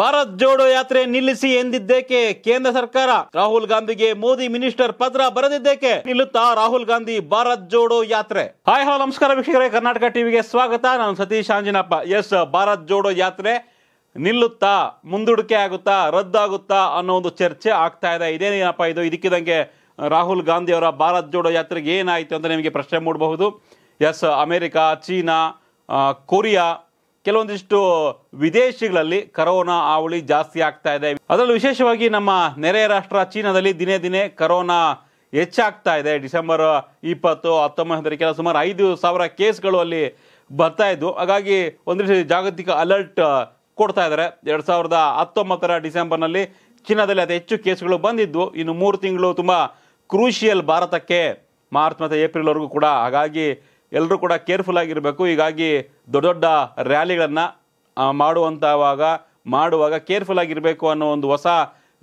ಭಾರತ್ ಜೋಡೋ ಯಾತ್ರೆ ನಿಲ್ಲಿಸಿ ಎಂದಿದ್ದೇಕೆ ಕೇಂದ್ರ ಸರ್ಕಾರ ರಾಹುಲ್ ಗಾಂಧಿಗೆ ಮೋದಿ ಮಿನಿಸ್ಟರ್ ಪತ್ರ ಬರೆದಿದ್ದೇಕೆ ನಿಲ್ಲುತ್ತಾ ರಾಹುಲ್ ಗಾಂಧಿ ಭಾರತ್ ಜೋಡೋ ಯಾತ್ರೆ ಹಾಯ್ ಹಲೋ ನಮಸ್ಕಾರ ವೀಕ್ಷಕರೇ ಕರ್ನಾಟಕ ಟಿವಿಗೆ ಸ್ವಾಗತ ನಾನು ಸತೀಶ್ ಆಂಜನಪ್ಪ ಎಸ್ ಭಾರತ್ ಜೋಡೋ ಯಾತ್ರೆ ನಿಲ್ಲುತ್ತಾ ಮುಂದೂಡಿಕೆ ಆಗುತ್ತಾ ರದ್ದಾಗುತ್ತಾ ಅನ್ನೋ ಒಂದು ಚರ್ಚೆ ಆಗ್ತಾ ಇದೆ ಇದೇನೇನಪ್ಪ ಇದು ಇದಕ್ಕಿದಂಗೆ ರಾಹುಲ್ ಗಾಂಧಿ ಅವರ ಭಾರತ್ ಜೋಡೋ ಯಾತ್ರೆಗೆ ಏನಾಯಿತು ಅಂತ ನಿಮಗೆ ಪ್ರಶ್ನೆ ಮೂಡಬಹುದು ಎಸ್ ಅಮೆರಿಕ ಚೀನಾ ಕೊರಿಯಾ ಕೆಲವೊಂದಿಷ್ಟು ವಿದೇಶಿಗಳಲ್ಲಿ ಕರೋನಾ ಹಾವಳಿ ಜಾಸ್ತಿ ಆಗ್ತಾ ಇದೆ ಅದರಲ್ಲಿ ವಿಶೇಷವಾಗಿ ನಮ್ಮ ನೆರೆಯ ರಾಷ್ಟ್ರ ಚೀನಾದಲ್ಲಿ ದಿನೇ ದಿನೇ ಕರೋನಾ ಹೆಚ್ಚಾಗ್ತಾ ಇದೆ ಡಿಸೆಂಬರ್ ಇಪ್ಪತ್ತು ಹತ್ತೊಂಬತ್ತರ ಕೆಲ ಸುಮಾರು ಐದು ಸಾವಿರ ಕೇಸ್ಗಳು ಅಲ್ಲಿ ಬರ್ತಾ ಇದ್ವು ಹಾಗಾಗಿ ಒಂದಿಷ್ಟು ಜಾಗತಿಕ ಅಲರ್ಟ್ ಕೊಡ್ತಾ ಇದ್ದಾರೆ ಎರಡು ಸಾವಿರದ ಹತ್ತೊಂಬತ್ತರ ಡಿಸೆಂಬರ್ನಲ್ಲಿ ಚೀನಾದಲ್ಲಿ ಅತಿ ಹೆಚ್ಚು ಕೇಸ್ಗಳು ಬಂದಿದ್ವು ಇನ್ನು ಮೂರು ತಿಂಗಳು ತುಂಬ ಕ್ರೂಷಿಯಲ್ ಭಾರತಕ್ಕೆ ಮಾರ್ಚ್ ಮತ್ತು ಏಪ್ರಿಲ್ವರೆಗೂ ಕೂಡ ಹಾಗಾಗಿ ಎಲ್ಲರೂ ಕೂಡ ಕೇರ್ಫುಲ್ ಆಗಿರಬೇಕು ಹೀಗಾಗಿ ದೊಡ್ಡ ದೊಡ್ಡ ರ್ಯಾಲಿಗಳನ್ನು ಮಾಡುವಂಥವಾಗ ಮಾಡುವಾಗ ಕೇರ್ಫುಲ್ ಆಗಿರಬೇಕು ಅನ್ನೋ ಒಂದು ಹೊಸ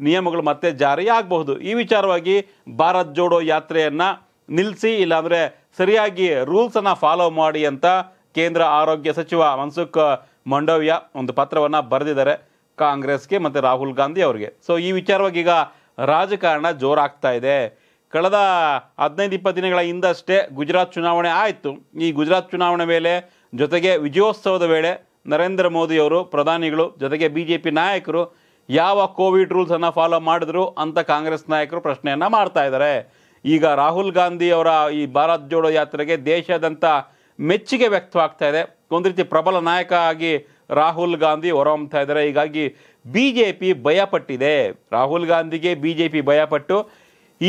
ನಿಯಮಗಳು ಮತ್ತೆ ಜಾರಿ ಆಗಬಹುದು ಈ ವಿಚಾರವಾಗಿ ಭಾರತ್ ಜೋಡೋ ಯಾತ್ರೆಯನ್ನು ನಿಲ್ಲಿಸಿ ಇಲ್ಲಾಂದರೆ ಸರಿಯಾಗಿ ರೂಲ್ಸನ್ನು ಫಾಲೋ ಮಾಡಿ ಅಂತ ಕೇಂದ್ರ ಆರೋಗ್ಯ ಸಚಿವ ಮನ್ಸುಖ್ ಮಂಡವ್ಯ ಒಂದು ಪತ್ರವನ್ನು ಬರೆದಿದ್ದಾರೆ ಕಾಂಗ್ರೆಸ್ಗೆ ಮತ್ತು ರಾಹುಲ್ ಗಾಂಧಿ ಅವರಿಗೆ ಸೊ ಈ ವಿಚಾರವಾಗಿ ಈಗ ರಾಜಕಾರಣ ಜೋರಾಗ್ತಾ ಇದೆ ಕಳೆದ ಹದಿನೈದು ಇಪ್ಪತ್ತು ದಿನಗಳ ಹಿಂದಷ್ಟೇ ಗುಜರಾತ್ ಚುನಾವಣೆ ಆಯಿತು ಈ ಗುಜರಾತ್ ಚುನಾವಣೆ ಮೇಲೆ ಜೊತೆಗೆ ವಿಜಯೋತ್ಸವದ ವೇಳೆ ನರೇಂದ್ರ ಮೋದಿಯವರು ಪ್ರಧಾನಿಗಳು ಜೊತೆಗೆ ಬಿ ಜೆ ಪಿ ನಾಯಕರು ಯಾವ ಕೋವಿಡ್ ರೂಲ್ಸನ್ನು ಫಾಲೋ ಮಾಡಿದ್ರು ಅಂತ ಕಾಂಗ್ರೆಸ್ ನಾಯಕರು ಪ್ರಶ್ನೆಯನ್ನು ಮಾಡ್ತಾ ಇದ್ದಾರೆ ಈಗ ರಾಹುಲ್ ಗಾಂಧಿ ಅವರ ಈ ಭಾರತ್ ಜೋಡೋ ಯಾತ್ರೆಗೆ ದೇಶಾದ್ಯಂತ ಮೆಚ್ಚುಗೆ ವ್ಯಕ್ತವಾಗ್ತಾ ಇದೆ ಒಂದು ರೀತಿ ಪ್ರಬಲ ನಾಯಕ ಆಗಿ ರಾಹುಲ್ ಗಾಂಧಿ ಹೊರಹೊಮ್ತಾ ಇದ್ದಾರೆ ಹೀಗಾಗಿ ಬಿ ಜೆ ಪಿ ಭಯಪಟ್ಟಿದೆ ರಾಹುಲ್ ಗಾಂಧಿಗೆ ಬಿ ಜೆ ಪಿ ಭಯಪಟ್ಟು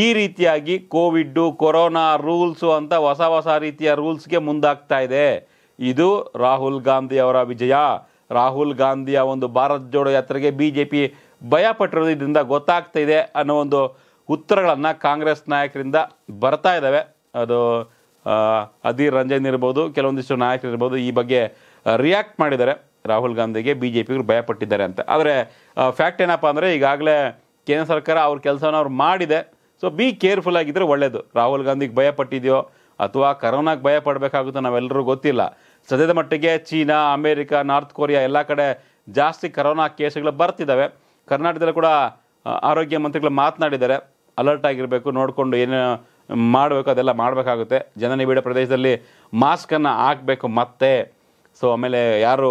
ಈ ರೀತಿಯಾಗಿ ಕೋವಿಡ್ಡು ಕೊರೋನಾ ರೂಲ್ಸು ಅಂತ ಹೊಸ ಹೊಸ ರೀತಿಯ ರೂಲ್ಸ್ಗೆ ಮುಂದಾಗ್ತಾ ಇದೆ ಇದು ರಾಹುಲ್ ಗಾಂಧಿ ಅವರ ವಿಜಯ ರಾಹುಲ್ ಗಾಂಧಿಯ ಒಂದು ಭಾರತ್ ಜೋಡೋ ಯಾತ್ರೆಗೆ ಬಿ ಜೆ ಪಿ ಭಯಪಟ್ಟಿರೋದು ಇದರಿಂದ ಗೊತ್ತಾಗ್ತಾ ಇದೆ ಅನ್ನೋ ಒಂದು ಉತ್ತರಗಳನ್ನು ಕಾಂಗ್ರೆಸ್ ನಾಯಕರಿಂದ ಬರ್ತಾ ಇದ್ದಾವೆ ಅದು ಅಧೀರ್ ರಂಜನ್ ಇರ್ಬೋದು ಕೆಲವೊಂದಿಷ್ಟು ನಾಯಕರು ಇರ್ಬೋದು ಈ ಬಗ್ಗೆ ರಿಯಾಕ್ಟ್ ಮಾಡಿದ್ದಾರೆ ರಾಹುಲ್ ಗಾಂಧಿಗೆ ಬಿ ಜೆ ಪಿಗರು ಭಯಪಟ್ಟಿದ್ದಾರೆ ಅಂತ ಆದರೆ ಫ್ಯಾಕ್ಟ್ ಏನಪ್ಪ ಅಂದರೆ ಈಗಾಗಲೇ ಕೇಂದ್ರ ಸರ್ಕಾರ ಅವ್ರ ಕೆಲಸನ ಅವ್ರು ಮಾಡಿದೆ ಸೊ ಬಿ ಕೇರ್ಫುಲ್ ಆಗಿದ್ದರೆ ಒಳ್ಳೆಯದು ರಾಹುಲ್ ಗಾಂಧಿಗೆ ಭಯ ಪಟ್ಟಿದೆಯೋ ಅಥವಾ ಕರೋನಾಗೆ ಭಯ ಪಡಬೇಕಾಗುತ್ತೋ ನಾವೆಲ್ಲರೂ ಗೊತ್ತಿಲ್ಲ ಸದ್ಯದ ಮಟ್ಟಿಗೆ ಚೀನಾ ಅಮೇರಿಕಾ ನಾರ್ತ್ ಕೊರಿಯಾ ಎಲ್ಲ ಕಡೆ ಜಾಸ್ತಿ ಕರೋನಾ ಕೇಸುಗಳು ಬರ್ತಿದ್ದಾವೆ ಕರ್ನಾಟಕದಲ್ಲಿ ಕೂಡ ಆರೋಗ್ಯ ಮಂತ್ರಿಗಳು ಮಾತನಾಡಿದ್ದಾರೆ ಅಲರ್ಟ್ ಆಗಿರಬೇಕು ನೋಡಿಕೊಂಡು ಏನೇನು ಮಾಡಬೇಕು ಅದೆಲ್ಲ ಮಾಡಬೇಕಾಗುತ್ತೆ ಜನನಿಬಿಡ ಪ್ರದೇಶದಲ್ಲಿ ಮಾಸ್ಕನ್ನು ಹಾಕಬೇಕು ಮತ್ತೆ ಸೊ ಆಮೇಲೆ ಯಾರು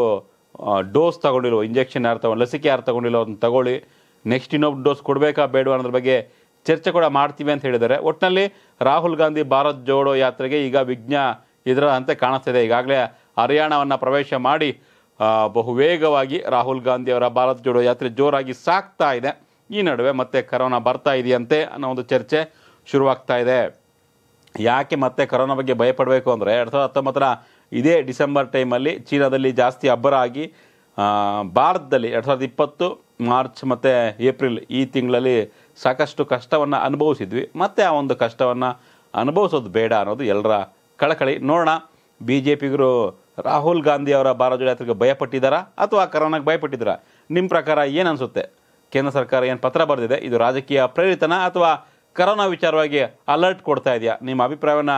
ಡೋಸ್ ತಗೊಂಡಿಲ್ವೋ ಇಂಜೆಕ್ಷನ್ ಯಾರು ತಗೊಂಡು ಲಸಿಕೆ ಯಾರು ತಗೊಂಡಿಲ್ಲ ಅದನ್ನು ತಗೊಳ್ಳಿ ನೆಕ್ಸ್ಟ್ ಇನ್ನೊಬ್ಬ ಡೋಸ್ ಕೊಡಬೇಕಾ ಬೇಡ ಅನ್ನೋದ್ರ ಬಗ್ಗೆ ಚರ್ಚೆ ಕೂಡ ಮಾಡ್ತೀವಿ ಅಂತ ಹೇಳಿದ್ದಾರೆ ಒಟ್ಟಿನಲ್ಲಿ ರಾಹುಲ್ ಗಾಂಧಿ ಭಾರತ್ ಜೋಡೋ ಯಾತ್ರೆಗೆ ಈಗ ವಿಘ್ನ ಇದರ ಅಂತೆ ಇದೆ ಈಗಾಗಲೇ ಹರಿಯಾಣವನ್ನು ಪ್ರವೇಶ ಮಾಡಿ ಬಹುವೇಗವಾಗಿ ರಾಹುಲ್ ಗಾಂಧಿ ಅವರ ಭಾರತ್ ಜೋಡೋ ಯಾತ್ರೆ ಜೋರಾಗಿ ಸಾಕ್ತಾ ಇದೆ ಈ ನಡುವೆ ಮತ್ತೆ ಕರೋನಾ ಬರ್ತಾ ಇದೆಯಂತೆ ಅನ್ನೋ ಒಂದು ಚರ್ಚೆ ಶುರುವಾಗ್ತಾ ಇದೆ ಯಾಕೆ ಮತ್ತೆ ಕರೋನಾ ಬಗ್ಗೆ ಭಯಪಡಬೇಕು ಅಂದರೆ ಎರಡು ಸಾವಿರದ ಹತ್ತೊಂಬತ್ತರ ಇದೇ ಡಿಸೆಂಬರ್ ಟೈಮಲ್ಲಿ ಚೀನಾದಲ್ಲಿ ಜಾಸ್ತಿ ಅಬ್ಬರ ಆಗಿ ಭಾರತದಲ್ಲಿ ಎರಡು ಸಾವಿರದ ಇಪ್ಪತ್ತು ಮಾರ್ಚ್ ಮತ್ತು ಏಪ್ರಿಲ್ ಈ ತಿಂಗಳಲ್ಲಿ ಸಾಕಷ್ಟು ಕಷ್ಟವನ್ನು ಅನುಭವಿಸಿದ್ವಿ ಮತ್ತು ಆ ಒಂದು ಕಷ್ಟವನ್ನು ಅನುಭವಿಸೋದು ಬೇಡ ಅನ್ನೋದು ಎಲ್ಲರ ಕಳಕಳಿ ನೋಡೋಣ ಬಿ ಜೆ ಪಿಗರು ರಾಹುಲ್ ಗಾಂಧಿ ಅವರ ಭಾರತ ಜೋಡ ಯಾತ್ರೆಗೆ ಭಯಪಟ್ಟಿದ್ದಾರಾ ಅಥವಾ ಕರೋನಾಗೆ ಭಯಪಟ್ಟಿದ್ದಾರಾ ನಿಮ್ಮ ಪ್ರಕಾರ ಏನು ಕೇಂದ್ರ ಸರ್ಕಾರ ಏನು ಪತ್ರ ಬರೆದಿದೆ ಇದು ರಾಜಕೀಯ ಪ್ರೇರಿತನ ಅಥವಾ ಕರೋನಾ ವಿಚಾರವಾಗಿ ಅಲರ್ಟ್ ಕೊಡ್ತಾ ಇದೆಯಾ ನಿಮ್ಮ ಅಭಿಪ್ರಾಯವನ್ನು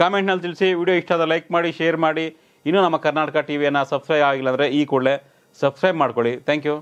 ಕಾಮೆಂಟ್ನಲ್ಲಿ ತಿಳಿಸಿ ವಿಡಿಯೋ ಇಷ್ಟ ಆದರೆ ಲೈಕ್ ಮಾಡಿ ಶೇರ್ ಮಾಡಿ ಇನ್ನೂ ನಮ್ಮ ಕರ್ನಾಟಕ ಟಿ ವಿಯನ್ನು ಸಬ್ಸ್ಕ್ರೈಬ್ ಆಗಿಲ್ಲ ಅಂದರೆ ಈ ಕೂಡಲೇ सब्सक्राइब ಮಾಡ್ಕೊಳ್ಳಿ ಥ್ಯಾಂಕ್ ಯು